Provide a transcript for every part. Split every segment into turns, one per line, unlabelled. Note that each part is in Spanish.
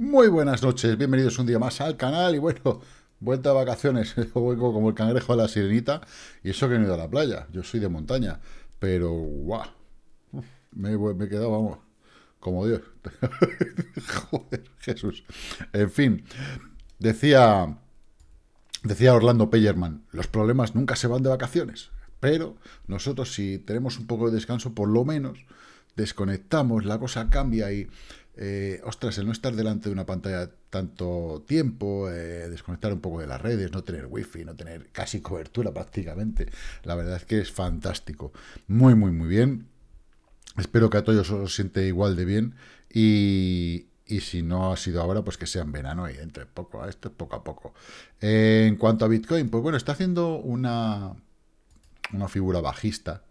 Muy buenas noches, bienvenidos un día más al canal y bueno, vuelta de vacaciones, voy como el cangrejo a la sirenita y eso que no he ido a la playa, yo soy de montaña, pero guau, me, me he quedado, vamos, como Dios, joder, Jesús, en fin, decía, decía Orlando Pellerman, los problemas nunca se van de vacaciones, pero nosotros si tenemos un poco de descanso, por lo menos desconectamos, la cosa cambia y eh, ostras, el no estar delante de una pantalla tanto tiempo, eh, desconectar un poco de las redes, no tener wifi, no tener casi cobertura prácticamente, la verdad es que es fantástico. Muy, muy, muy bien. Espero que a todos os siente igual de bien y, y si no ha sido ahora, pues que sea en verano y entre poco a esto, poco a poco. Eh, en cuanto a Bitcoin, pues bueno, está haciendo una, una figura bajista,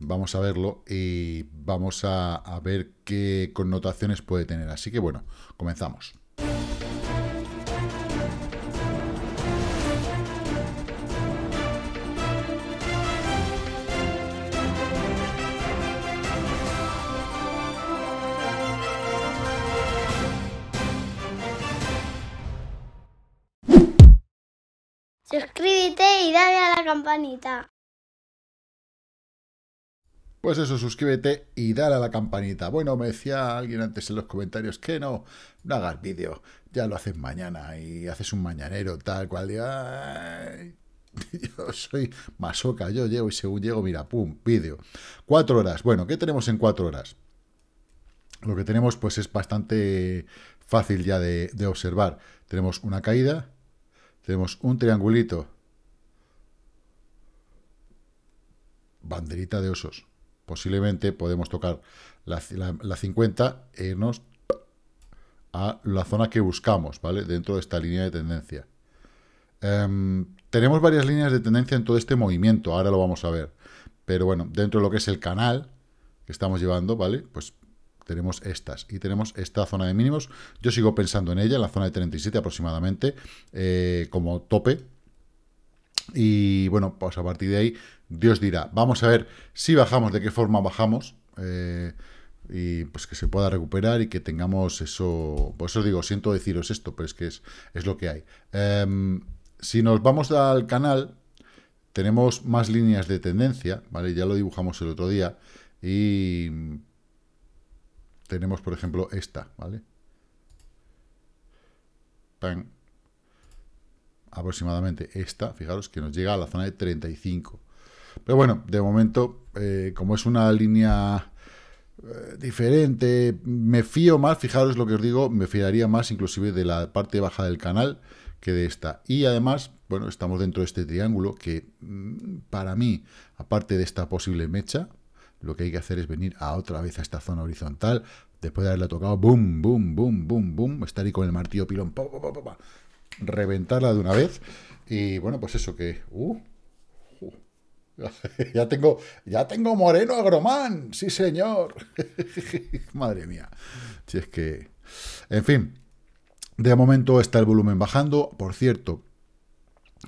Vamos a verlo y vamos a, ver qué connotaciones puede tener. Así que bueno, comenzamos. Suscríbete y dale a la campanita. Pues eso, suscríbete y dale a la campanita. Bueno, me decía alguien antes en los comentarios que no, no hagas vídeo, ya lo haces mañana y haces un mañanero tal cual. yo soy masoca, yo llego y según llego, mira, pum, vídeo. Cuatro horas. Bueno, ¿qué tenemos en cuatro horas? Lo que tenemos pues es bastante fácil ya de observar. Tenemos una caída, tenemos un triangulito, banderita de osos posiblemente podemos tocar la, la, 50 e irnos a la zona que buscamos, ¿vale? Dentro de esta línea de tendencia. Em, tenemos varias líneas de tendencia en todo este movimiento, ahora lo vamos a ver. Pero bueno, dentro de lo que es el canal que estamos llevando, ¿vale? Pues tenemos estas y tenemos esta zona de mínimos. Yo sigo pensando en ella, en la zona de 37 aproximadamente, eh, como tope, y bueno, pues a partir de ahí, Dios dirá, vamos a ver si bajamos, de qué forma bajamos, eh, y pues que se pueda recuperar y que tengamos eso, por eso os digo, siento deciros esto, pero es que es, lo que hay. Em, si nos vamos al canal, tenemos más líneas de tendencia, ¿vale? Ya lo dibujamos el otro día, y tenemos, por ejemplo, esta, ¿vale? Pan, aproximadamente esta, fijaros que nos llega a la zona de 35. Pero bueno, de momento, eh, como es una línea eh, diferente, me fío más, fijaros lo que os digo, me fiaría más inclusive de la parte baja del canal que de esta. Y además, bueno, estamos dentro de este triángulo que mm, para mí, aparte de esta posible mecha, lo que hay que hacer es venir a otra vez a esta zona horizontal, después de haberla tocado, boom, boom, boom, boom, boom, estar ahí con el martillo pilón, pa, pa, pa, reventarla de una vez. Y bueno, pues eso que... Uh, uh, ya tengo ya tengo Moreno Agromán, sí señor. Madre mía. Si es que... En fin, de momento está el volumen bajando. Por cierto,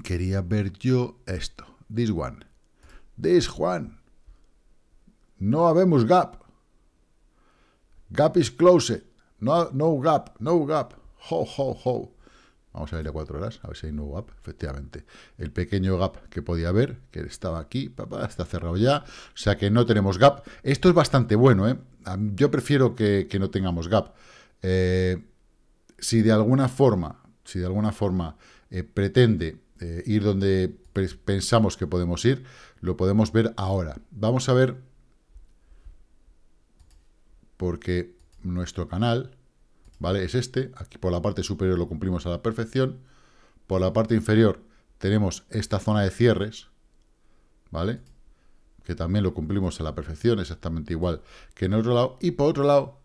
quería ver yo esto. This one. This one. No habemos gap. Gap is close No, no gap, no gap. Ho, ho, ho. Vamos a ir a cuatro horas, a ver si hay nuevo gap. Efectivamente, el pequeño gap que podía haber, que estaba aquí, papá, está cerrado ya. O sea que no tenemos gap. Esto es bastante bueno, ¿eh? Yo prefiero que, no tengamos gap. Eh, si de alguna forma, si de alguna forma eh, pretende eh, ir donde pensamos que podemos ir, lo podemos ver ahora. Vamos a ver, porque nuestro canal, ¿vale? Es este, aquí por la parte superior lo cumplimos a la perfección, por la parte inferior tenemos esta zona de cierres, ¿vale? Que también lo cumplimos a la perfección, exactamente igual que en el otro lado, y por otro lado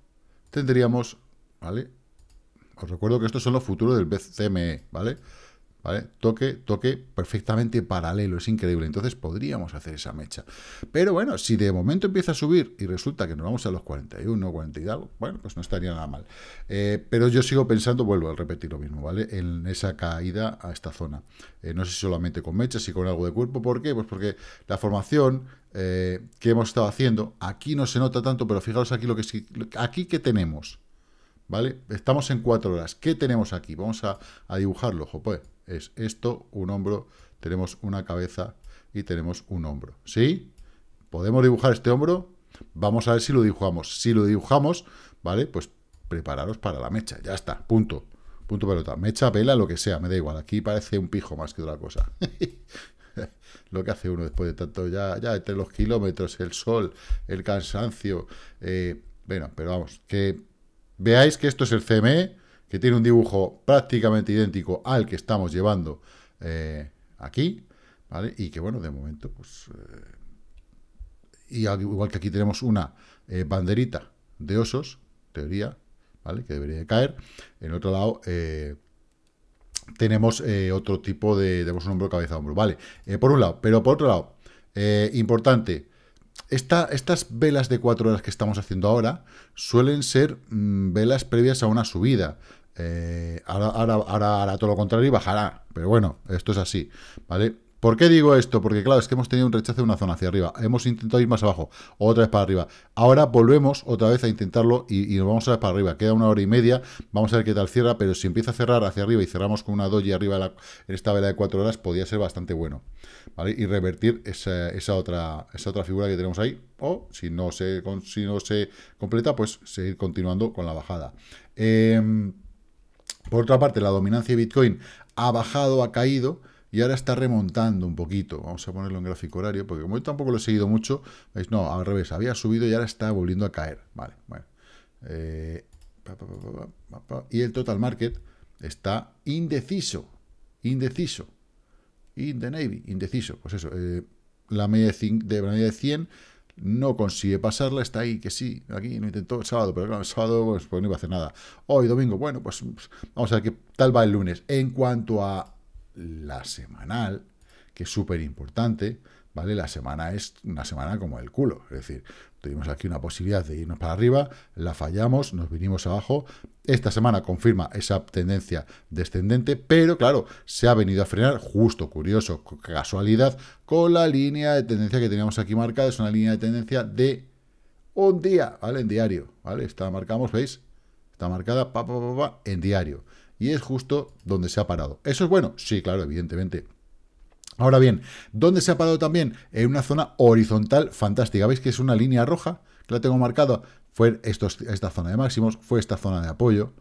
tendríamos, ¿vale? Os recuerdo que estos son los futuros del BCME, ¿vale? ¿vale? Toque, toque perfectamente paralelo, es increíble. Entonces podríamos hacer esa mecha. Pero bueno, si de momento empieza a subir y resulta que nos vamos a los 41, 40 y bueno, pues no estaría nada mal. Eh, pero yo sigo pensando, vuelvo a repetir lo mismo, ¿vale? En esa caída a esta zona. Eh, no sé si solamente con mechas, y con algo de cuerpo. ¿Por qué? Pues porque la formación eh, que hemos estado haciendo, aquí no se nota tanto, pero fijaros aquí lo que aquí que tenemos, ¿vale? Estamos en cuatro horas. ¿Qué tenemos aquí? Vamos a, dibujarlo, ojo, pues. Es esto, un hombro, tenemos una cabeza y tenemos un hombro, ¿sí? ¿Podemos dibujar este hombro? Vamos a ver si lo dibujamos. Si lo dibujamos, ¿vale? Pues prepararos para la mecha, ya está, punto. Punto pelota. Mecha, vela, lo que sea, me da igual. Aquí parece un pijo más que otra cosa. lo que hace uno después de tanto, ya, ya entre los kilómetros, el sol, el cansancio. Eh, bueno, pero vamos, que Veáis que esto es el CME, que tiene un dibujo prácticamente idéntico al que estamos llevando eh, aquí, Y que, bueno, de momento, pues... Eh, igual que aquí tenemos una eh, banderita de osos, teoría, ¿vale? Que debería de caer. En otro lado tenemos otro tipo de... Tenemos un hombro, cabeza, hombro, ¿vale? por un lado, pero por otro lado, importante, estas velas de 4 horas que estamos haciendo ahora suelen ser mm, velas previas a una subida. Eh, ahora, ahora, ahora, todo lo contrario y bajará. Pero bueno, esto es así, ¿vale? ¿Por qué digo esto? Porque claro, es que hemos tenido un rechazo de una zona hacia arriba, hemos intentado ir más abajo, otra vez para arriba. Ahora volvemos otra vez a intentarlo y, nos vamos a ver para arriba. Queda una hora y media, vamos a ver qué tal cierra, pero si empieza a cerrar hacia arriba y cerramos con una doji arriba en esta vela de cuatro horas, podría ser bastante bueno. Y revertir esa, otra, figura que tenemos ahí. O si no se, completa, pues seguir continuando con la bajada. Em, por otra parte, la dominancia de Bitcoin ha bajado, ha caído y ahora está remontando un poquito. Vamos a ponerlo en gráfico horario, porque como yo tampoco lo he seguido mucho, veis, no, al revés, había subido y ahora está volviendo a caer. Vale, bueno. Eh, y el total market está indeciso, indeciso. In the Navy, indeciso. Pues eso, eh, la media de, 100 no consigue pasarla, está ahí, que sí, aquí lo intentó el sábado, pero claro, el sábado pues, pues, no iba a hacer nada. Hoy domingo, bueno, pues vamos a ver qué tal va el lunes. En cuanto a la semanal, que es súper importante, ¿vale? La semana es una semana como el culo, es decir, tuvimos aquí una posibilidad de irnos para arriba, la fallamos, nos vinimos abajo, esta semana confirma esa tendencia descendente, pero claro, se ha venido a frenar, justo, curioso, casualidad, con la línea de tendencia que teníamos aquí marcada, es una línea de tendencia de un día, ¿vale? En diario, ¿vale? Esta marcamos, ¿veis? Está marcada, pa, pa, en diario y es justo donde se ha parado. ¿Eso es bueno? Sí, claro, evidentemente. Ahora bien, ¿dónde se ha parado también? En una zona horizontal fantástica. ¿Veis que es una línea roja? Que la tengo marcada. Fue esta zona de máximos, fue esta zona de apoyo,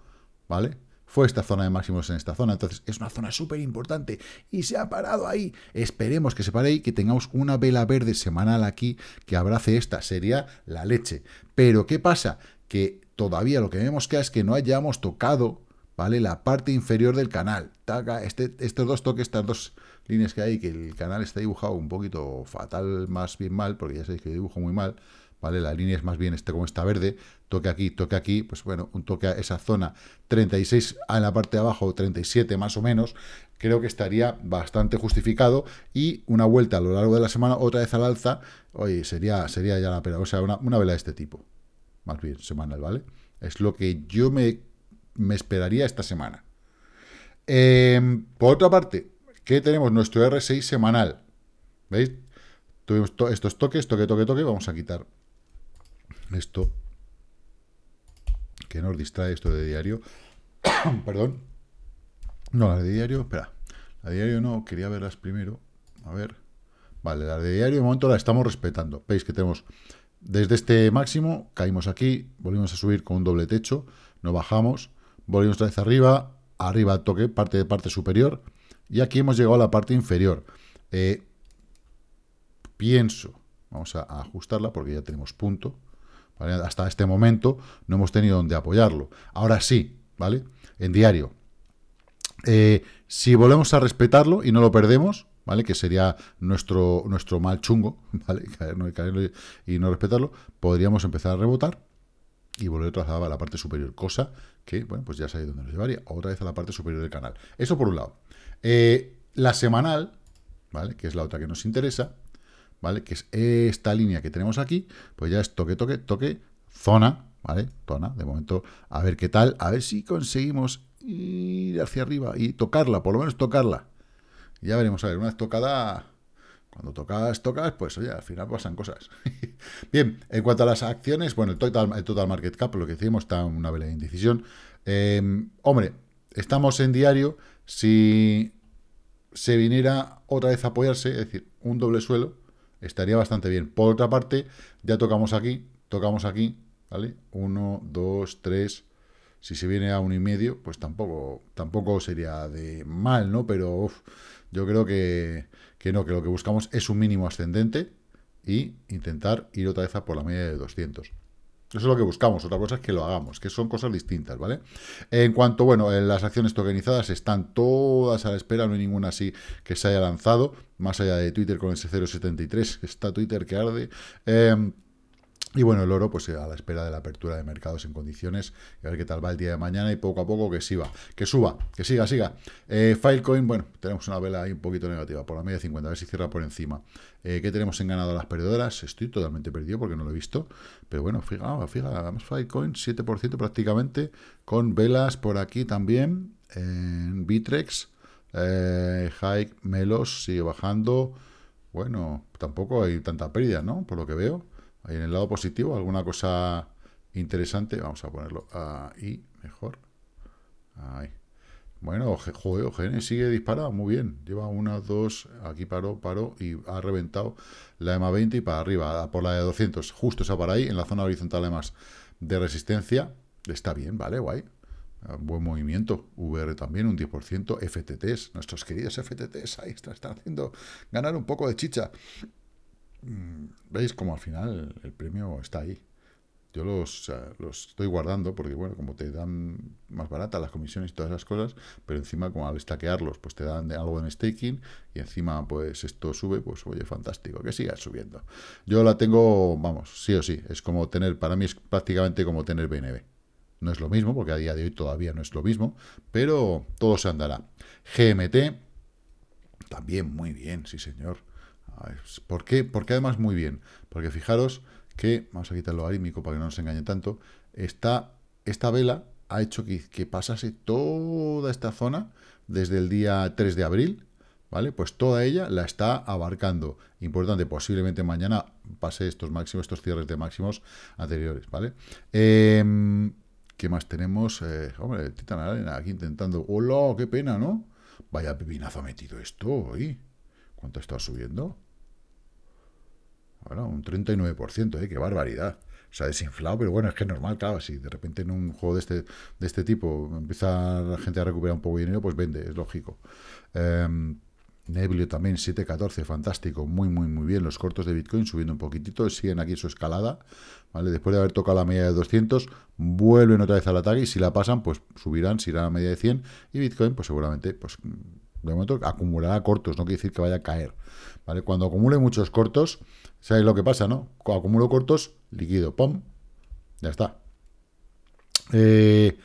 ¿vale? Fue esta zona de máximos en esta zona. Entonces, es una zona súper importante y se ha parado ahí. Esperemos que se pare ahí, que tengamos una vela verde semanal aquí que abrace esta. Sería la leche. Pero, ¿qué pasa? Que todavía lo que vemos que es que no hayamos tocado ¿vale? La parte inferior del canal. Taca, este, estos dos toques, estas dos líneas que hay, que el canal está dibujado un poquito fatal, más bien mal, porque ya sabéis que dibujo muy mal, ¿vale? La línea es más bien este como está verde, toque aquí, toque aquí, pues bueno, un toque a esa zona 36 ah, en la parte de abajo, 37 más o menos, creo que estaría bastante justificado y una vuelta a lo largo de la semana, otra vez al alza, oye, sería, sería ya la pena, o sea, una, una vela de este tipo, más bien semanal, ¿vale? Es lo que yo me me esperaría esta semana. Em, por otra parte, ¿qué tenemos? Nuestro R6 semanal. ¿Veis? Tuvimos estos toques, toque, toque, toque. Vamos a quitar esto que nos distrae esto de diario. Perdón. No, la de diario, espera. La de diario no, quería verlas primero. A ver. Vale, la de diario de momento la estamos respetando. Veis que tenemos desde este máximo, caímos aquí, volvimos a subir con un doble techo, ...nos bajamos, volvimos otra vez arriba, arriba toque, parte de parte superior, y aquí hemos llegado a la parte inferior. Eh, pienso, vamos a, ajustarla porque ya tenemos punto, hasta este momento no hemos tenido donde apoyarlo. Ahora sí, ¿vale? En diario. Eh, si volvemos a respetarlo y no lo perdemos, ¿vale? Que sería nuestro, nuestro mal chungo, ¿vale? y no respetarlo, podríamos empezar a rebotar, y volver vez a la parte superior, cosa que, bueno, pues ya sabéis dónde nos llevaría, otra vez a la parte superior del canal. Eso por un lado. Eh, la semanal, ¿vale? Que es la otra que nos interesa, ¿vale? Que es esta línea que tenemos aquí, pues ya es toque, toque, toque, zona, ¿vale? Zona, de momento, a ver qué tal, a ver si conseguimos ir hacia arriba y tocarla, por lo menos tocarla. Ya veremos, a ver, una vez tocada cuando tocas, tocas, pues oye, al final pasan cosas. Bien, en cuanto a las acciones, bueno, el total, total market cap, lo que decimos, está una vela de indecisión. Em, hombre, estamos en diario. Si se viniera otra vez a apoyarse, es decir, un doble suelo, estaría bastante bien. Por otra parte, ya tocamos aquí, tocamos aquí, ¿vale? Uno, dos, tres. Si se viene a uno y medio, pues tampoco, tampoco sería de mal, ¿no? Pero uf, yo creo que, no, que lo que buscamos es un mínimo ascendente y intentar ir otra vez por la media de 200. Eso es lo que buscamos, otra cosa es que lo hagamos, que son cosas distintas, ¿vale? En cuanto, bueno, eh, las acciones tokenizadas están todas a la espera, no hay ninguna así que se haya lanzado, más allá de Twitter con ese 073 que está Twitter que arde. Eh, y bueno, el oro, pues eh, a la espera de la apertura de mercados en condiciones, a ver qué tal va el día de mañana y poco a poco que siga que suba, que siga, siga. Eh, Filecoin, bueno, tenemos una vela ahí un poquito negativa, por la media 50, a ver si cierra por encima. Eh, ¿Qué tenemos en las perdedoras? Estoy totalmente perdido porque no lo he visto, pero bueno, fíjate, fíjate, vamos Filecoin, 7% prácticamente, con velas por aquí también, en Bitrex, Hike, Melos, sigue bajando. Bueno, tampoco hay tanta pérdida, ¿no? Por lo que veo. Ahí en el lado positivo, alguna cosa interesante. Vamos a ponerlo ahí, mejor. Ahí. Bueno, joder, OGN sigue disparado, muy bien. Lleva una, dos, aquí paró, paró y ha reventado la EMA 20 y para arriba, por la de 200, justo esa para ahí, en la zona horizontal además de resistencia. Está bien, vale, guay. Buen movimiento. VR también, un 10%. FTTs, nuestros queridos FTTs, ahí están, están haciendo ganar un poco de chicha. Mm, veis como al final el premio está ahí. Yo los, estoy guardando porque, bueno, como te dan más barata las comisiones y todas esas cosas, pero encima como al estaquearlos, pues te dan algo en staking y encima pues esto sube, pues oye, fantástico, que siga subiendo. Yo la tengo, vamos, sí o sí, es como tener, para mí es prácticamente como tener BNB. No es lo mismo, porque a día de hoy todavía no es lo mismo, pero todo se andará. GMT, también muy bien, sí señor. Pues, ¿Por qué? Porque además muy bien. Porque fijaros que, vamos a quitar lo arítmico para que no nos engañe tanto, está, esta vela ha hecho que, que pasase toda esta zona desde el día 3 de abril, ¿vale? Pues toda ella la está abarcando. Importante, posiblemente mañana pase estos máximos, estos cierres de máximos anteriores, ¿vale? Em, ¿Qué más tenemos? Eh, hombre, Titan Arena aquí intentando... ¡Hola! ¡Qué pena, ¿no? Vaya pepinazo ha metido esto hoy. ¿Cuánto está subiendo? Bueno, un 39%, ¿eh? ¡Qué barbaridad! Se ha desinflado, pero bueno, es que es normal, claro, si de repente en un juego de este, de este tipo empieza la gente a recuperar un poco de dinero, pues vende, es lógico. Eh, em, Neblio también, 7.14, fantástico, muy, muy, muy bien. Los cortos de Bitcoin subiendo un poquitito, siguen aquí su escalada, ¿vale? Después de haber tocado la media de 200, vuelven otra vez al ataque y si la pasan, pues subirán, Si irán a la media de 100 y Bitcoin, pues seguramente, pues de momento acumulará cortos, no quiere decir que vaya a caer. ¿vale? Cuando acumule muchos cortos, ¿sabéis lo que pasa, no? acumulo cortos, líquido, pom, ya está. Eh,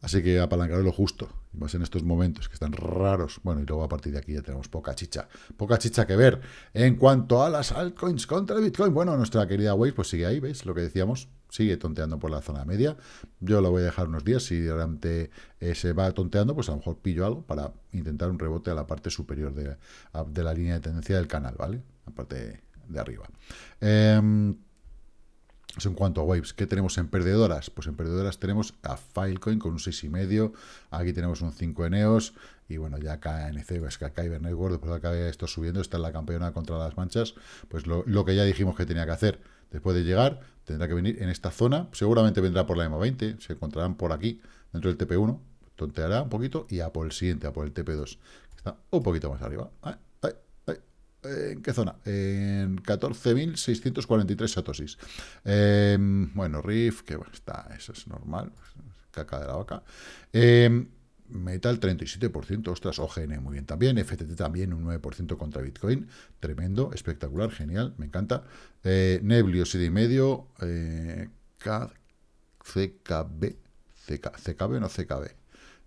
así que apalancaré lo justo, más en estos momentos que están raros. Bueno, y luego a partir de aquí ya tenemos poca chicha, poca chicha que ver. En cuanto a las altcoins contra el Bitcoin, bueno, nuestra querida wave pues sigue ahí, ¿veis lo que decíamos? sigue tonteando por la zona media. Yo lo voy a dejar unos días. Si durante ese eh, se va tonteando, pues a lo mejor pillo algo para intentar un rebote a la parte superior de, la línea de tendencia del canal, ¿vale? La parte de arriba. Em, en cuanto a waves, ¿qué tenemos en perdedoras? Pues en perdedoras tenemos a Filecoin con un 6,5, aquí tenemos un 5 en EOS, y bueno, ya KNC, e es pues que Kyber World, después de acá pues esto subiendo, está en la campeona contra las manchas, pues lo que ya dijimos que tenía que hacer, Después de llegar, tendrá que venir en esta zona. Seguramente vendrá por la m 20, se encontrarán por aquí, dentro del TP1. Tonteará un poquito y a por el siguiente, a por el TP2. Está un poquito más arriba. ¿En qué zona? En 14.643 satosis. Em, bueno, Riff, que está, eso es normal. Caca de la vaca. Eh, Metal 37%, ostras, OGN muy bien también, FTT también un 9% contra Bitcoin, tremendo, espectacular, genial, me encanta. Eh, Neblio 7,5, eh, CKB, CKB no CKB.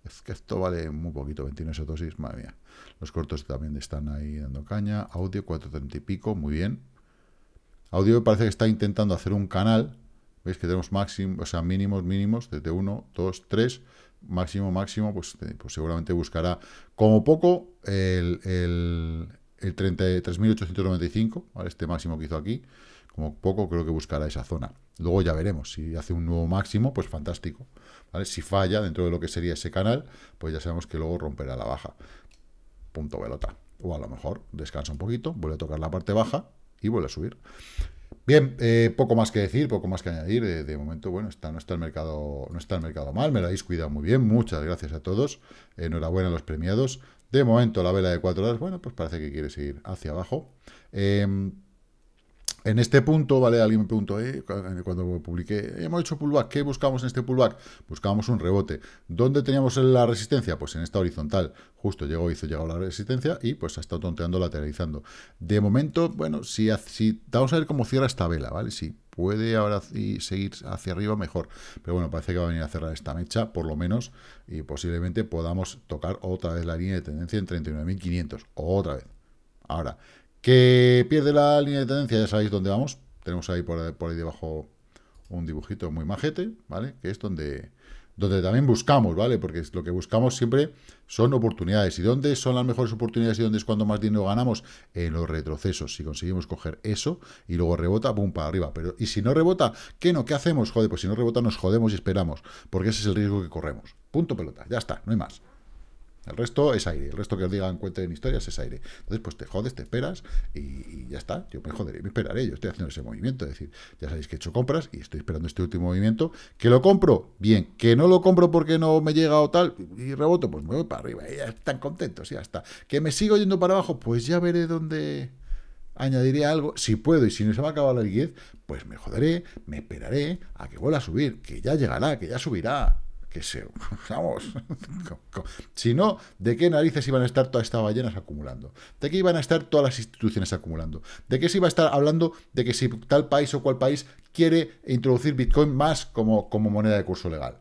Es que esto vale muy poquito, 29 dosis, madre mía. Los cortos también están ahí dando caña, audio 430 y pico, muy bien. Audio me parece que está intentando hacer un canal, Veis que tenemos máximo, o sea, mínimos, mínimos, desde 1, 2, 3, máximo, máximo, pues, pues, seguramente buscará como poco el, el, 33.895, este máximo que hizo aquí, como poco creo que buscará esa zona. Luego ya veremos, si hace un nuevo máximo, pues fantástico. Si falla dentro de lo que sería ese canal, pues ya sabemos que luego romperá la baja. Punto pelota. O a lo mejor descansa un poquito, vuelve a tocar la parte baja y vuelve a subir. Bien, eh, poco más que decir, poco más que añadir. Eh, de momento, bueno, está, no, está el mercado, no está el mercado mal, me lo habéis cuidado muy bien. Muchas gracias a todos. Enhorabuena a los premiados. De momento, la vela de 4 horas, bueno, pues parece que quiere seguir hacia abajo. Em, en este punto, ¿vale? Alguien me preguntó, eh, eh, cuando publiqué, eh, hemos hecho pullback, ¿qué buscamos en este pullback? buscábamos un rebote. ¿Dónde teníamos la resistencia? Pues en esta horizontal. Justo llegó, hizo llegar la resistencia y pues ha estado tonteando, lateralizando. De momento, bueno, si, si vamos a ver cómo cierra esta vela, ¿vale? Si puede ahora seguir hacia arriba, mejor. Pero bueno, parece que va a venir a cerrar esta mecha, por lo menos, y posiblemente podamos tocar otra vez la línea de tendencia en 39.500. Otra vez. Ahora, que pierde la línea de tendencia, ya sabéis dónde vamos. Tenemos ahí por, ahí debajo un dibujito muy majete, ¿vale? Que es donde, donde también buscamos, ¿vale? Porque lo que buscamos siempre son oportunidades. ¿Y dónde son las mejores oportunidades y dónde es cuando más dinero ganamos? En los retrocesos. Si conseguimos coger eso y luego rebota, pum, para arriba. Pero, ¿y si no rebota? ¿Qué no? ¿Qué hacemos? Joder, pues si no rebota nos jodemos y esperamos. Porque ese es el riesgo que corremos. Punto pelota. Ya está, no hay más. El resto es aire. El resto que os de mi historias, es aire. Entonces, pues te jodes, te esperas y, ya está. Yo me joderé, me esperaré. Yo estoy haciendo ese movimiento. Es decir, ya sabéis que he hecho compras y estoy esperando este último movimiento. ¿Que lo compro? Bien. ¿Que no lo compro porque no me llega o tal? Y reboto, pues me voy para arriba. ya están contentos, ya está. ¿Que me sigo yendo para abajo? Pues ya veré dónde añadiré algo, si puedo y si no se va a acabar la 10, pues me joderé, me esperaré a que vuelva a subir, que ya llegará, que ya subirá que se... Vamos. si no, ¿de qué narices iban a estar todas estas ballenas acumulando? ¿De qué iban a estar todas las instituciones acumulando? ¿De qué se iba a estar hablando de que si tal país o cual país quiere introducir Bitcoin más como, como moneda de curso legal?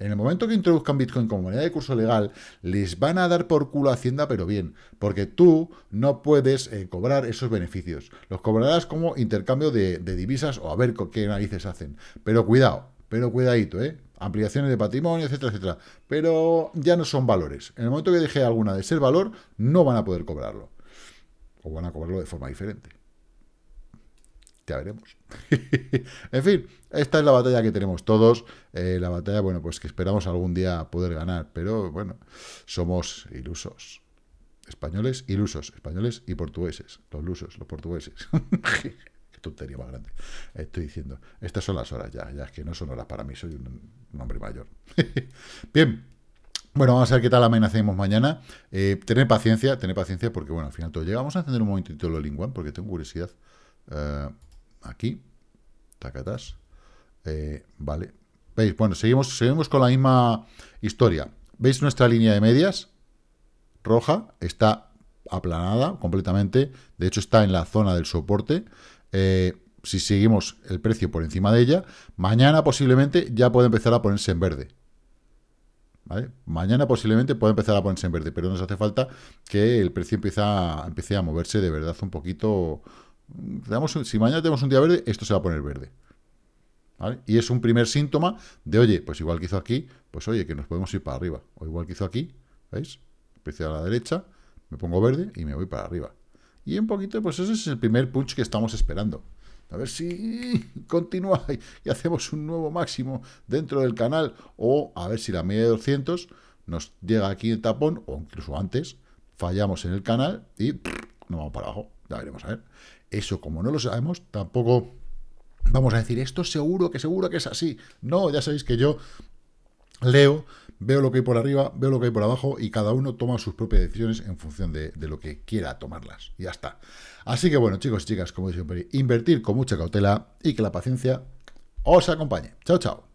En el momento que introduzcan Bitcoin como moneda de curso legal, les van a dar por culo a Hacienda, pero bien, porque tú no puedes eh, cobrar esos beneficios. Los cobrarás como intercambio de, divisas o a ver qué narices hacen. Pero cuidado, pero cuidadito, ¿eh? Ampliaciones de patrimonio, etcétera, etcétera. Pero ya no son valores. En el momento que deje alguna de ser valor, no van a poder cobrarlo. O van a cobrarlo de forma diferente. Ya veremos. en fin, esta es la batalla que tenemos todos. Eh, la batalla, bueno, pues que esperamos algún día poder ganar. Pero bueno, somos ilusos. Españoles, ilusos. Españoles y portugueses. Los lusos, los portugueses. tontería más grande. Estoy diciendo, estas son las horas ya, ya es que no son horas para mí, soy un, hombre mayor. Bien, bueno, vamos a ver qué tal amenacemos mañana. Eh, tener paciencia, tener paciencia, porque bueno, al final todo llega. Vamos a encender un momentito lo lingüan porque tengo curiosidad. Eh, aquí, tacatas. Eh, vale. ¿Veis? Bueno, seguimos, seguimos con la misma historia. ¿Veis nuestra línea de medias? Roja, está aplanada completamente. De hecho, está en la zona del soporte. Eh, si seguimos el precio por encima de ella, mañana posiblemente ya puede empezar a ponerse en verde. Mañana posiblemente puede empezar a ponerse en verde, pero nos hace falta que el precio empiece a moverse de verdad un poquito. si mañana tenemos un día verde, esto se va a poner verde. Y es un primer síntoma de, oye, pues igual que hizo aquí, pues oye, que nos podemos ir para arriba. O igual que hizo aquí, ¿veis? Precio a la derecha, me pongo verde y me voy para arriba. Y un poquito, pues ese es el primer punch que estamos esperando. A ver si continúa y hacemos un nuevo máximo dentro del canal o a ver si la media de 200 nos llega aquí el tapón o incluso antes, fallamos en el canal y nos vamos para abajo. Ya veremos, a ver. Eso como no lo sabemos, tampoco vamos a decir esto seguro que seguro que es así. No, ya sabéis que yo leo, veo lo que hay por arriba, veo lo que hay por abajo y cada uno toma sus propias decisiones en función de, lo que quiera tomarlas. Y ya está. Así que bueno, chicos y chicas, como siempre, invertir con mucha cautela y que la paciencia os acompañe. Chao, chao.